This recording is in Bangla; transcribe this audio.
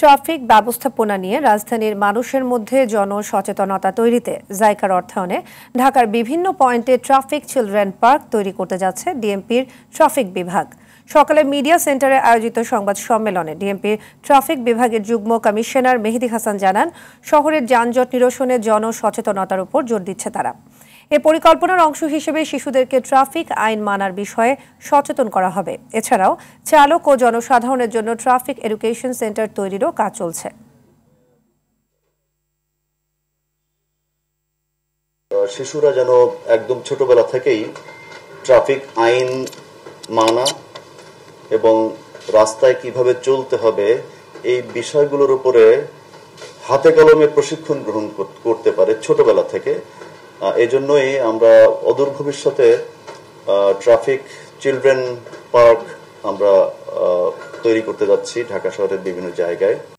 ট্রাফিক ব্যবস্থাপনা নিয়ে রাজধানীর মানুষের মধ্যে জনসচেতনতা তৈরিতে জায়কার অর্থায়নে ঢাকার বিভিন্ন পয়েন্টে ট্রাফিক চিলড্রেন পার্ক তৈরি করতে যাচ্ছে ডিএমপির ট্রাফিক বিভাগ সকালে মিডিয়া সেন্টারে আয়োজিত সংবাদ সম্মেলনে ডিএমপির ট্রাফিক বিভাগের যুগ্ম কমিশনার মেহেদি হাসান জানান শহরের যানজট নিরসনে জনসচেতনতার উপর জোর দিচ্ছে তারা এ পরিকল্পনার অংশ হিসেবে শিশুদেরকে ট্রাফিক আইন মানার বিষয়ে সচেতন করা হবে এছাড়াও চালক ও জনসাধারণের জন্য ট্রাফিক এডুকেশন সেন্টার তৈরিরও কাজ চলছে শিশুরা যেন একদম ছোটবেলা থেকেই ট্রাফিক আইন মানা এবং রাস্তায় কিভাবে চলতে হবে এই বিষয়গুলোর উপরে হাতে কলমে প্রশিক্ষণ গ্রহণ করতে পারে ছোটবেলা থেকে এজন্যই আমরা অদূর ভবিষ্যতে ট্রাফিক চিলড্রেন পার্ক আমরা তৈরি করতে যাচ্ছি ঢাকা শহরের বিভিন্ন জায়গায়